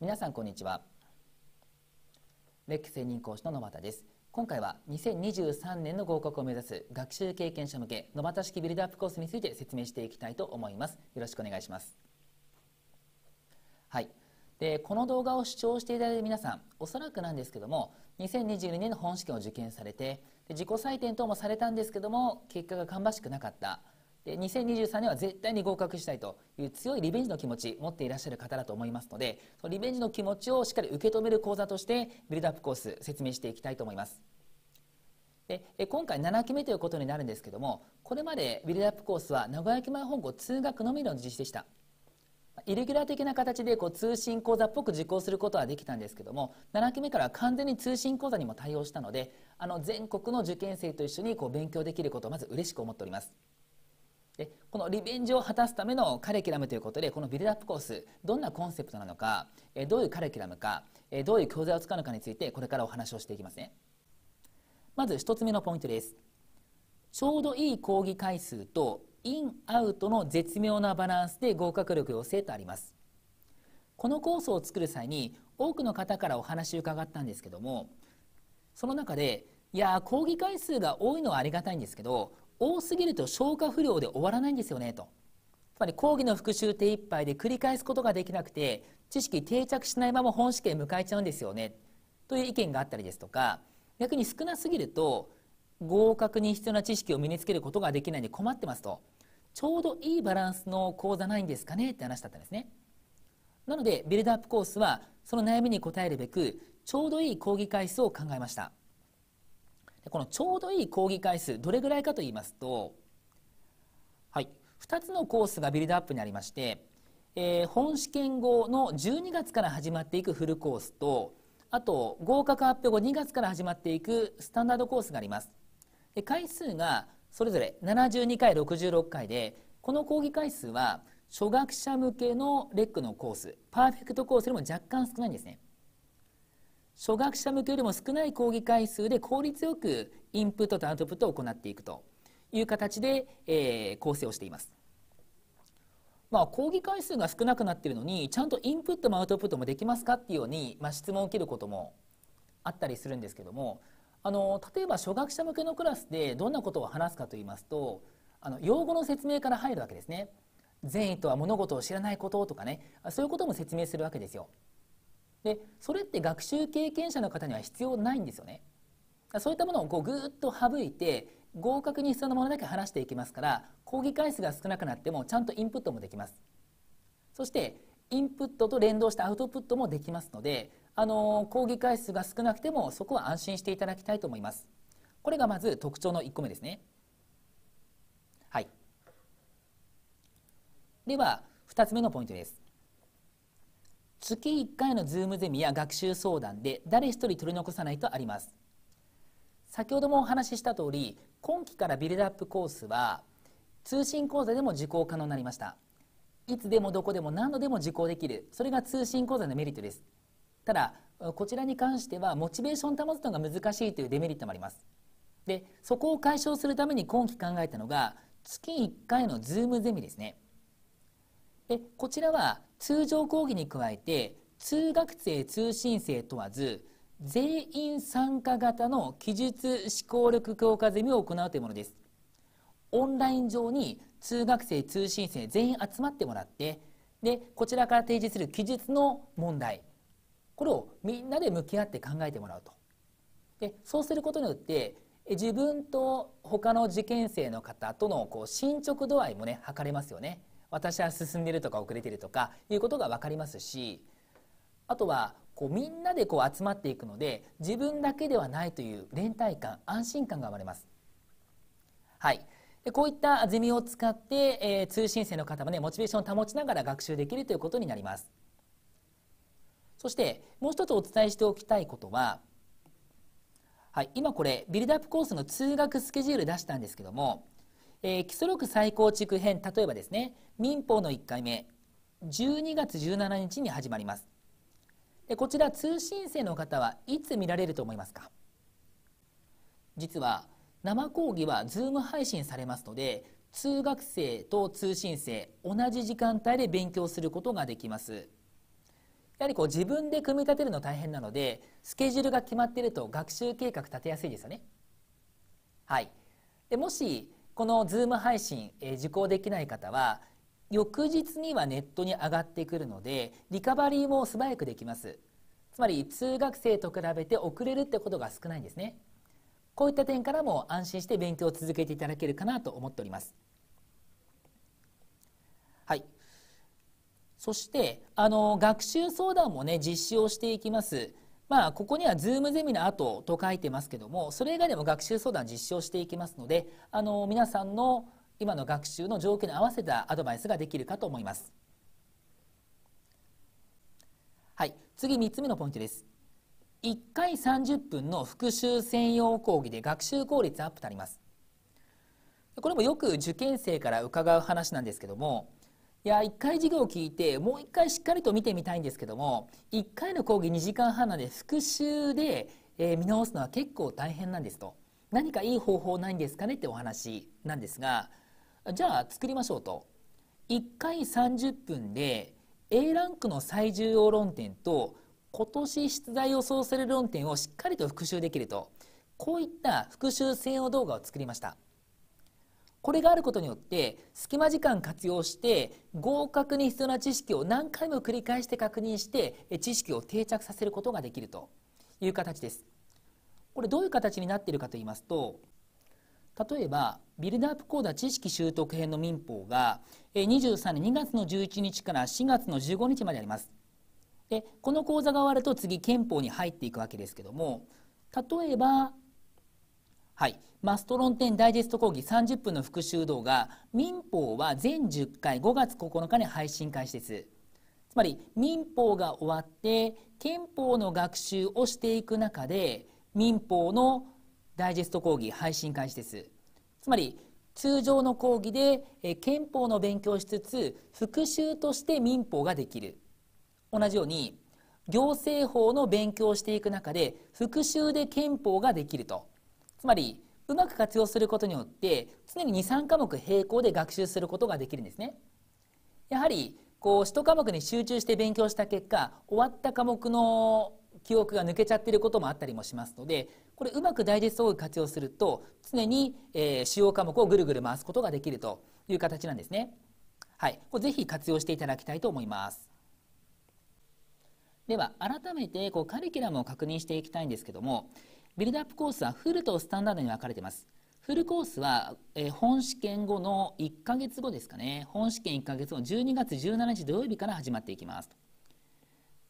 皆さんこんにちはレック専任講師の野端です今回は2023年の合格を目指す学習経験者向け野端式ビルドアップコースについて説明していきたいと思いますよろしくお願いしますはいでこの動画を視聴していただいた皆さんおそらくなんですけども2022年の本試験を受験されて自己採点等もされたんですけども結果が芳しくなかった2023年は絶対に合格したいという強いリベンジの気持ち持っていらっしゃる方だと思いますのでそのリベンジの気持ちをしっかり受け止める講座としてビルドアップコース説明していきたいと思います。で今回7期目ということになるんですけどもこれまでビルドアップコースは名古屋駅前本校通学のみの実施でしたイレギュラー的な形でこう通信講座っぽく受講することはできたんですけども7期目から完全に通信講座にも対応したのであの全国の受験生と一緒にこう勉強できることをまず嬉しく思っております。でこのリベンジを果たすためのカリキュラムということでこのビルドアップコースどんなコンセプトなのかえどういうカリキュラムかえどういう教材を使うのかについてこれからお話をしていきますねまず1つ目のポイントですちょうどいい講義回数とインアウトの絶妙なバランスで合格力を成とありますこのコースを作る際に多くの方からお話を伺ったんですけどもその中でいや講義回数が多いのはありがたいんですけど多すぎると消化不良で終わらないんですよねとつまり講義の復習手一杯で繰り返すことができなくて知識定着しないまま本試験迎えちゃうんですよねという意見があったりですとか逆に少なすぎると合格に必要な知識を身につけることができないんで困ってますとちょうどいいバランスの講座ないんですかねって話だったんですねなのでビルドアップコースはその悩みに応えるべくちょうどいい講義回数を考えましたこのちょうどいい講義回数どれぐらいかと言いますと、はい、2つのコースがビルドアップにありまして、えー、本試験後の12月から始まっていくフルコースとあと合格発表後2月から始まっていくスタンダードコースがありますで回数がそれぞれ72回66回でこの講義回数は初学者向けのレックのコースパーフェクトコースよりも若干少ないんですね初学者向けよりも少ない講義回数で効率よくインプットとアウトプットを行っていくという形で、えー、構成をしています。まあ、講義回数が少なくなっているのにちゃんとインプットもアウトプットもできますかっていうように、まあ、質問を受けることもあったりするんですけどもあの例えば初学者向けのクラスでどんなことを話すかと言いますとあの用語の説明から入るわけですね。善意とは物事を知らないこととかねそういうことも説明するわけですよ。でそれって学習経験者の方には必要ないんですよねそういったものをこうぐっと省いて合格に必要なものだけ話していきますから講義回数が少なくなってもちゃんとインプットもできますそしてインプットと連動したアウトプットもできますのであの講義回数が少なくてもそこは安心していただきたいと思いますこれがまず特徴の1個目ですねはいでは2つ目のポイントです月1回のズームゼミや学習相談で誰一人取り残さないとあります先ほどもお話しした通り今期からビルドアップコースは通信講座でも受講可能になりましたいつでもどこでも何度でも受講できるそれが通信講座のメリットですただこちらに関してはモチベーション保つのが難しいというデメリットもありますでそこを解消するために今期考えたのが月1回のズームゼミですねでこちらは通常講義に加えて通学生通信生問わず全員参加型の記述思考力強化ゼミを行うというものですオンライン上に通学生通信生全員集まってもらってでこちらから提示する記述の問題これをみんなで向き合って考えてもらうとでそうすることによって自分と他の受験生の方とのこう進捗度合いもね測れますよね。私は進んでるとか遅れてるとかいうことが分かりますしあとはこうみんなでこう集まっていくので自分だけではないという連帯感安心感が生まれます。はいでこういったゼミを使って、えー、通信生の方もねモチベーションを保ちながら学習できるということになります。そしてもう一つお伝えしておきたいことは、はい、今これビルドアップコースの通学スケジュール出したんですけどもえー、基礎力再構築編例えばですね民法の1回目12月17日に始まりますでこちら通信制の方はいつ見られると思いますか実は生講義はズーム配信されますので通学生と通信制同じ時間帯で勉強することができますやはりこう自分で組み立てるの大変なのでスケジュールが決まっていると学習計画立てやすいですよねはいでもしこのズーム配信、えー、受講できない方は翌日にはネットに上がってくるのでリカバリーも素早くできますつまり通学生と比べて遅れるってことが少ないんですねこういった点からも安心して勉強を続けていただけるかなと思っておりますはいそしてあの学習相談もね実施をしていきますまあ、ここには Zoom ゼミの後と書いてますけどもそれ以外でも学習相談実施をしていきますのであの皆さんの今の学習の状況に合わせたアドバイスができるかと思います。はい、次3つ目のポイントです。1回30分の復習専用講義で学習効率アップとあります。これもよく受験生から伺う話なんですけどもいや1回授業を聞いてもう1回しっかりと見てみたいんですけども1回の講義2時間半なので復習で、え見直すのは結構大変なんですと何かいい方法ないんですかねってお話なんですがじゃあ作りましょうと1回30分で A ランクの最重要論点と今年出題予想される論点をしっかりと復習できるとこういった復習専用動画を作りました。これがあることによって隙間時間活用して合格に必要な知識を何回も繰り返して確認して知識を定着させることができるという形です。これどういう形になっているかと言いますと例えばビルドアップ講座知識習得編の民法が23年2月の11日から4月の15日まであります。でこの講座が終わると次憲法に入っていくわけですけども例えばはい、マストロン展ダイジェスト講義30分の復習動画民法は全10回5月9日に配信開始ですつまり民法が終わって憲法の学習をしていく中で民法のダイジェスト講義配信開始ですつまり通常の講義で憲法の勉強をしつつ復習として民法ができる同じように行政法の勉強をしていく中で復習で憲法ができるとつまりうまく活用することによって常に23科目並行で学習することができるんですねやはりこう1科目に集中して勉強した結果終わった科目の記憶が抜けちゃってることもあったりもしますのでこれうまくダイジェストを活用すると常に、えー、主要科目をぐるぐる回すことができるという形なんですねはい、これぜひ活用していただきたいと思いますでは改めてこうカリキュラムを確認していきたいんですけどもビルドアップコースはフルとスタンダードに分かれてますフルコースは、え本試験後の1ヶ月後ですかね本試験1ヶ月後12月17日土曜日から始まっていきますと、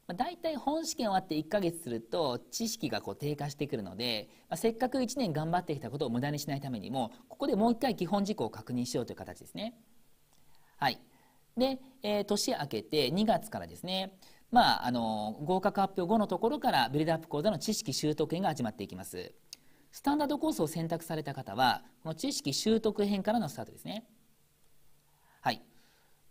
まあ、大体本試験終わって1ヶ月すると知識がこう低下してくるので、まあ、せっかく1年頑張ってきたことを無駄にしないためにもここでもう1回基本事項を確認しようという形ですねはいで、えー、年明けて2月からですねまあ、あの合格発表後のところからビルドアップ講座の知識習得編が始まっていきますスタンダードコースを選択された方はこの知識習得編からのスタートですねはい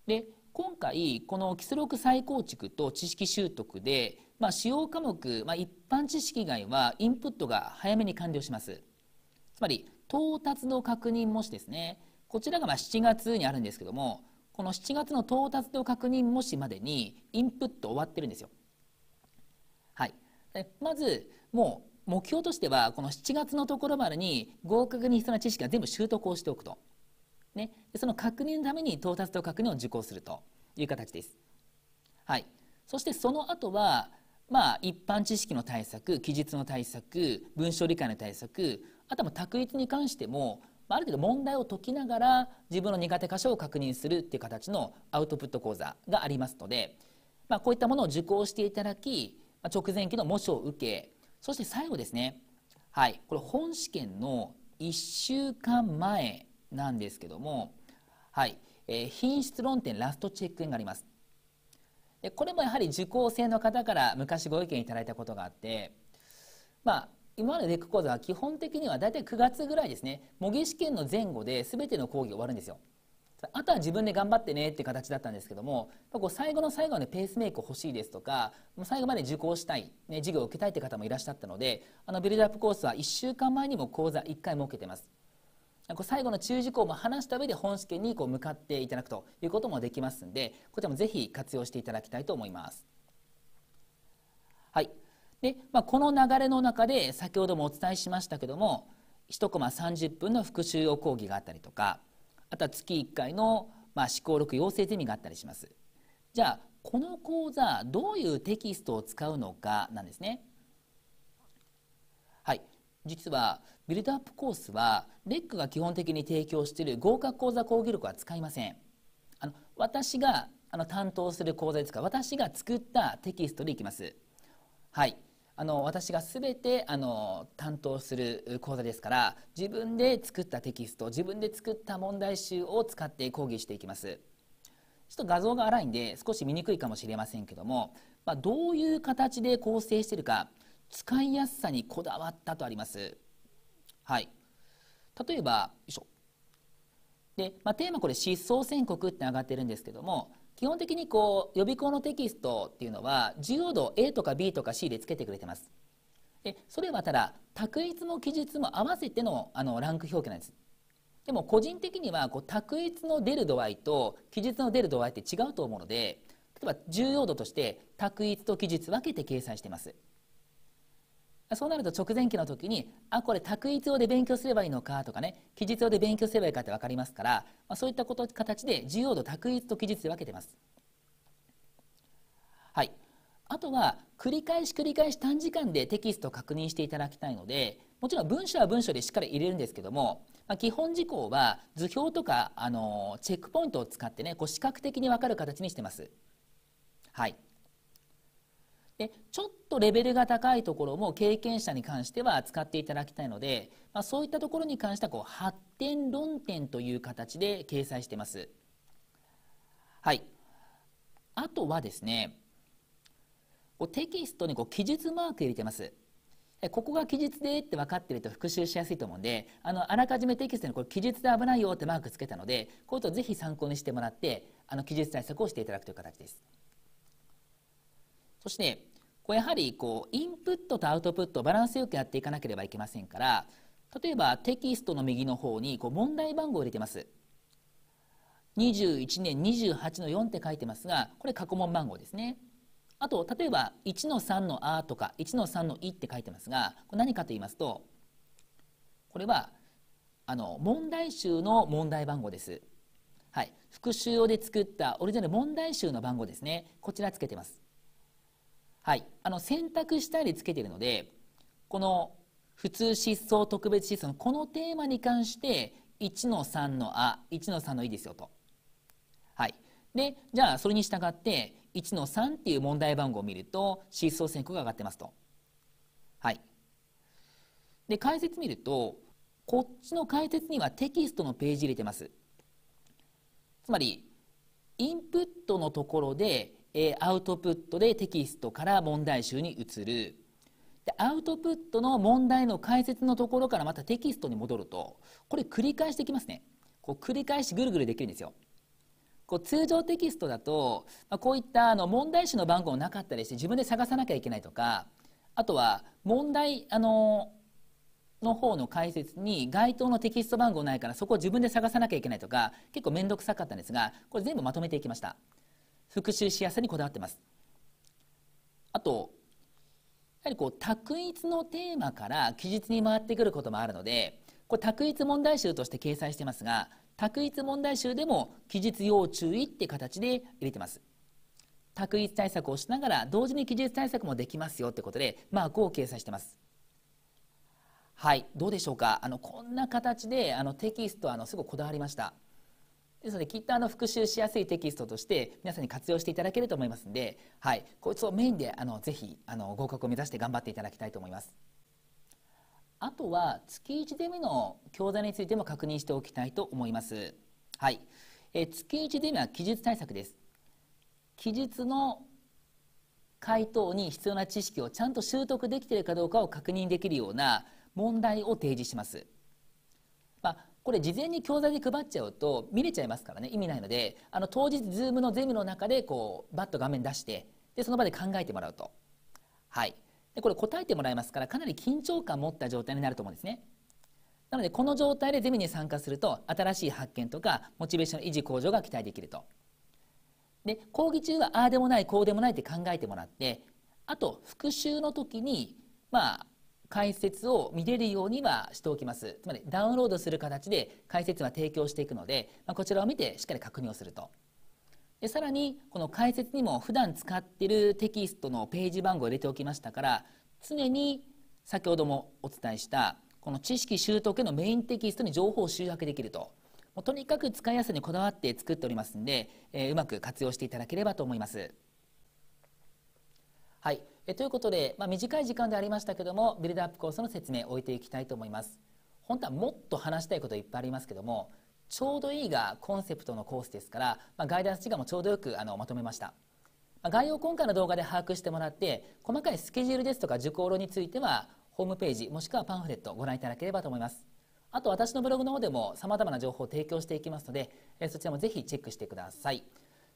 で今回この基礎力再構築と知識習得で、まあ、主要科目、まあ、一般知識以外はインプットが早めに完了しますつまり到達の確認もしですねこちらがま7月にあるんですけどもこの7月の到達度確認模試までにインプット終わってるんですよ。はい、まずもう目標としてはこの7月のところまでに合格に必要な知識が全部習得をしておくと、ね、その確認のために到達度確認を受講するという形です。はい、そしてその後はまあ、一般知識の対策記述の対策文章理解の対策あとは択一に関してもある程度問題を解きながら自分の苦手箇所を確認するっていう形のアウトプット講座がありますので、まあ、こういったものを受講していただき直前期の模試を受けそして最後ですねはいこれ本試験の1週間前なんですけどもはい、えー、品質論点ラストチェックがありますでこれもやはり受講生の方から昔ご意見いただいたことがあってまあ今までレック講座は基本的には大体9月ぐらいですね模擬試験の前後で全ての講義終わるんですよあとは自分で頑張ってねって形だったんですけども最後の最後までペースメイク欲しいですとか最後まで受講したい、ね、授業を受けたいって方もいらっしゃったのであのビルドアップコースは1週間前にも講座1回設けてます最後の注意事項も話した上で本試験にこう向かっていただくということもできますんでこちらもぜひ活用していただきたいと思います。はいで、まあ、この流れの中で先ほどもお伝えしましたけども1コマ30分の復習用講義があったりとかあとは月1回のまあ思考録養成ゼミがあったりします。じゃあこの講座どういうテキストを使うのかなんですね。はい実はビルドアップコースはレックが基本的に提供している合格講座講義力は使いません。あの私があの担当する講座ですか私が作ったテキストでいきます。はいあの私が全てあの担当する講座ですから自分で作ったテキスト自分で作った問題集を使って講義していきますちょっと画像が荒いんで少し見にくいかもしれませんけども、まあ、どういう形で構成してるか使いやすさにこだわったとありますはい例えばで、まあ、テーマこれ失踪宣告って上がってるんですけども基本的にこう予備校のテキストっていうのは自由度 A とか B とか C でつけてくれてますでそれはただ択一も記述も合わせてのあのランク表記なんですでも個人的にはこう択一の出る度合いと記述の出る度合いって違うと思うので例えば重要度として択一と記述分けて計算してますそうなると直前期の時にあこれ択一用で勉強すればいいのかとかね期日用で勉強すればいいかって分かりますから、まあ、そういったこと形で需要度択一と期日で分けてます。はい、あとは繰り返し繰り返し短時間でテキストを確認していただきたいのでもちろん文章は文章でしっかり入れるんですけども、まあ、基本事項は図表とか、あのチェックポイントを使ってねこう視覚的に分かる形にしてます。はいでちょっとレベルが高いところも経験者に関しては扱っていただきたいので、まあ、そういったところに関してはこう発展論点という形で掲載してます。はい、あとはですねこうテキストにこう記述マーク入れてます。ここが記述でって分かってると復習しやすいと思うんであのあらかじめテキストにこれ記述で危ないよってマークつけたのでこういうことをぜひ参考にしてもらってあの記述対策をしていただくという形です。そしてこうやはりこうインプットとアウトプットをバランスよくやっていかなければいけませんから例えばテキストの右の方にこう問題番号を入れてます21年28の4って書いてますがこれ過去問番号ですねあと例えば1の3の「あ」とか1の3の「い」って書いてますがこれ何かと言いますとこれはあの問題集の問題番号です。はい、復習用で作ったオリジナル問題集の番号ですねこちらつけてますはい、あの選択したりつけてるのでこの普通失踪特別失踪のこのテーマに関して1の3のあ1の3のいいですよと。はい、でじゃあそれに従って1の3っていう問題番号を見ると失踪選考が上がってますと。はい、で解説見るとこっちの解説にはテキストのページ入れてます。つまりインプットのところでえアウトプットでテキストから問題集に移るでアウトプットの問題の解説のところからまたテキストに戻るとこれ繰り返していきますねこう繰り返しぐるぐるできるんですよこう通常テキストだと、まあ、こういったあの問題集の番号なかったりして自分で探さなきゃいけないとかあとは問題あのの方の解説に該当のテキスト番号ないからそこを自分で探さなきゃいけないとか結構面倒くさかったんですがこれ全部まとめていきました復習しやすさにこだわってますあとやはりこう択一のテーマから記述に回ってくることもあるのでこれ択一問題集として掲載してますが択一問題集でも記述要注意って形で入れてます択一対策をしながら同時に記述対策もできますよってことでマークを掲載してますはいどうでしょうかあのこんな形であのテキストあのすごいこだわりましたですのできっとあの復習しやすいテキストとして皆さんに活用していただけると思いますので、はい、こいつをメインであのぜひあの合格を目指して頑張っていただきたいと思います。あとは月1で目の教材についても確認しておきたいと思います。はい、え月1で目は記述対策です。記述の回答に必要な知識をちゃんと習得できているかどうかを確認できるような問題を提示します。まあこれ事前に教材で配っちゃうと見れちゃいますからね意味ないのであの当日 Zoom のゼミの中でこうバッと画面出してでその場で考えてもらうとはいでこれ答えてもらいますからかなり緊張感持った状態になると思うんですねなのでこの状態でゼミに参加すると新しい発見とかモチベーションの維持向上が期待できるとで講義中はああでもないこうでもないって考えてもらってあと復習の時にまあ解説を見れるようにはしておきます。つまりダウンロードする形で解説は提供していくので、まあ、こちらを見てしっかり確認をすると。でさらにこの解説にも普段使っているテキストのページ番号を入れておきましたから常に先ほどもお伝えしたこの知識習得へのメインテキストに情報を集約できるともうとにかく使いやすさにこだわって作っておりますんで、えー、うまく活用していただければと思います。はいえということで、まあ、短い時間でありましたけどもビルドアップコースの説明を置いていきたいと思います本当はもっと話したいこといっぱいありますけどもちょうどいいがコンセプトのコースですから、まあ、ガイダンス時間もちょうどよくあのまとめました、まあ、概要を今回の動画で把握してもらって細かいスケジュールですとか受講路についてはホームページもしくはパンフレットをご覧いただければと思いますあと私のブログの方でも様々な情報を提供していきますのでそちらもぜひチェックしてください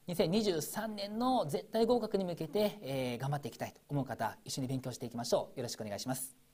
2023年の絶対合格に向けて、えー、頑張っていきたいと思う方一緒に勉強していきましょうよろしくお願いします